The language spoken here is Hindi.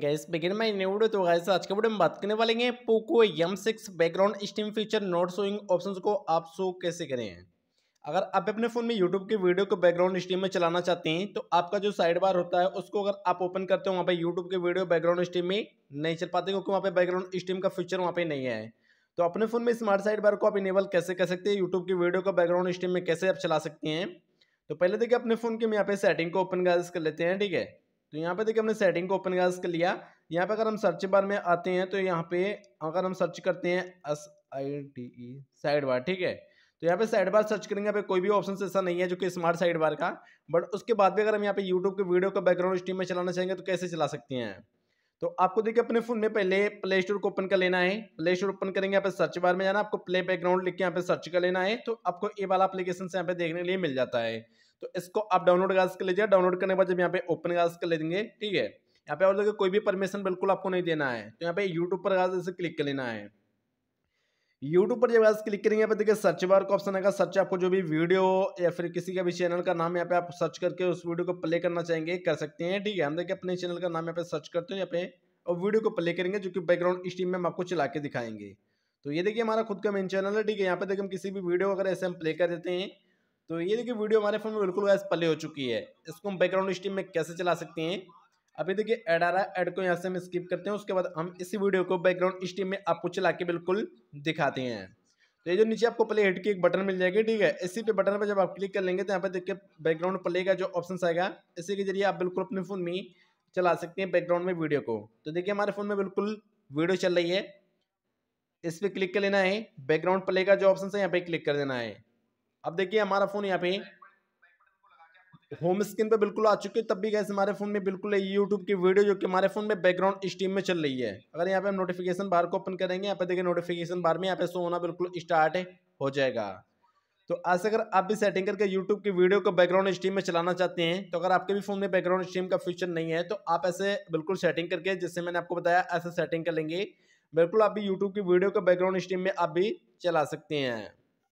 gas begin my new video तो गैस आज के वीडियो में बात करने वाले हैं Poco M six background stream feature not showing options को आप शो कैसे करें अगर आप अपने फ़ोन में यूट्यूब की वीडियो को बैकग्राउंड स्ट्रीम में चलाना चाहते हैं तो आपका जो साइड बार होता है उसको अगर आप ओपन करते हो वहाँ पर यूट्यूब की वीडियो बैकग्राउंड स्ट्रीम में नहीं चल पाते क्योंकि वहाँ पर बैकग्राउंड स्टीम का फीचर वहाँ पर नहीं है तो अपने फ़ोन में स्मार्ट साइड बार को आप इनेबल कैसे कर सकते हैं यूट्यूब की वीडियो को बैकग्राउंड स्टीम में कैसे आप चला सकते हैं तो पहले देखिए अपने फ़ोन के हम यहाँ पे सेटिंग को ओपन कर लेते हैं ठीक है तो यहाँ पे देखिए हमने सेटिंग को ओपन कर लिया यहाँ पे अगर हम सर्च बार में आते हैं तो यहाँ पे अगर हम सर्च करते हैं S I T E side bar ठीक है तो यहाँ पे साइड बार सर्च करेंगे यहाँ पे कोई भी ऑप्शन ऐसा नहीं है जो कि स्मार्ट साइड बार का बट उसके बाद भी अगर हम यहाँ पे यूट्यूब के वीडियो का बैकग्राउंड स्ट्रीम में चलाना चाहेंगे तो कैसे चला सकते हैं तो आपको देखिए अपने फोन में पहले प्ले स्टोर को ओपन कर लेना है प्ले स्टोर ओपन करेंगे यहाँ पे सर्च बार में जाना आपको प्ले बैकग्राउंड लिख के यहाँ पे सर्च कर लेना है तो आपको ये वाला एप्लीकेशन से यहाँ पे देखने के लिए मिल जाता है तो इसको आप डाउनलोड गाज कर लीजिए डाउनलोड करने के बाद जब यहाँ पे ओपन गाज कर लेंगे ठीक है यहाँ पे और देखिए कोई भी परमिशन बिल्कुल आपको नहीं देना है तो यहाँ पे यूट्यूब पर गाज क्लिक कर लेना है यूट्यूब पर जब क्लिक करेंगे यहाँ तो पे देखिए सर्च बार का ऑप्शन आएगा सर्च आपको जो भी वीडियो या फिर किसी का भी चैनल का नाम यहाँ पे आप सर्च करके उस वीडियो को प्ले करना चाहेंगे कर सकते हैं ठीक है हम देखिए अपने चैनल का नाम यहाँ पे सर्च करते हैं यहाँ पे और वीडियो को प्ले करेंगे जो कि बैकग्राउंड स्ट्रीम में हम आपको चला के दिखाएंगे तो ये देखिए हमारा खुद का मेन चैनल है ठीक है यहाँ पे देखिए हम किसी भी वीडियो अगर ऐसे हम प्ले कर देते हैं तो ये देखिए वीडियो हमारे फोन में बिल्कुल वैसे प्ले हो चुकी है इसको हम बैकग्राउंड स्ट्रीम में कैसे चला सकते हैं अभी देखिए ऐड आ रहा है ऐड को यहाँ से हम स्किप करते हैं उसके बाद हम इसी वीडियो को बैकग्राउंड स्टीम में आपको चला के बिल्कुल दिखाते हैं तो ये जो नीचे आपको प्ले हेड की एक बटन मिल जाएगी ठीक है इसी पे बटन पर जब आप क्लिक कर लेंगे तो यहाँ पर देखिए बैकग्राउंड प्ले का जो ऑप्शन आएगा इसी के जरिए आप बिल्कुल अपने फ़ोन में चला सकते हैं बैकग्राउंड में वीडियो को तो देखिए हमारे फ़ोन में बिल्कुल वीडियो चल रही है इस पर क्लिक कर लेना है बैकग्राउंड प्ले का जो ऑप्शन है यहाँ पे क्लिक कर देना है अब देखिए हमारा फ़ोन यहाँ पे होम स्क्रीन पे बिल्कुल आ चुके हैं तब भी कैसे हमारे फ़ोन में बिल्कुल है यूट्यूब की वीडियो जो कि हमारे फ़ोन में बैकग्राउंड स्टीम में चल रही है अगर यहाँ पे हम नोटिफिकेशन बार को ओपन करेंगे यहाँ पे देखिए नोटिफिकेशन बार में यहाँ पे सो होना बिल्कुल स्टार्ट हो जाएगा तो आज अगर आप भी सेटिंग करके यूट्यूब की वीडियो को बैकग्राउंड स्ट्रीम में चलाना चाहते हैं तो अगर आपके भी फ़ोन में बैकग्राउंड स्ट्रीम का फीचर नहीं है तो आप ऐसे बिल्कुल सेटिंग करके जैसे मैंने आपको बताया ऐसे सेटिंग कर लेंगे बिल्कुल आप भी यूट्यूब की वीडियो को बैकग्राउंड स्ट्रीम में आप भी चला सकते हैं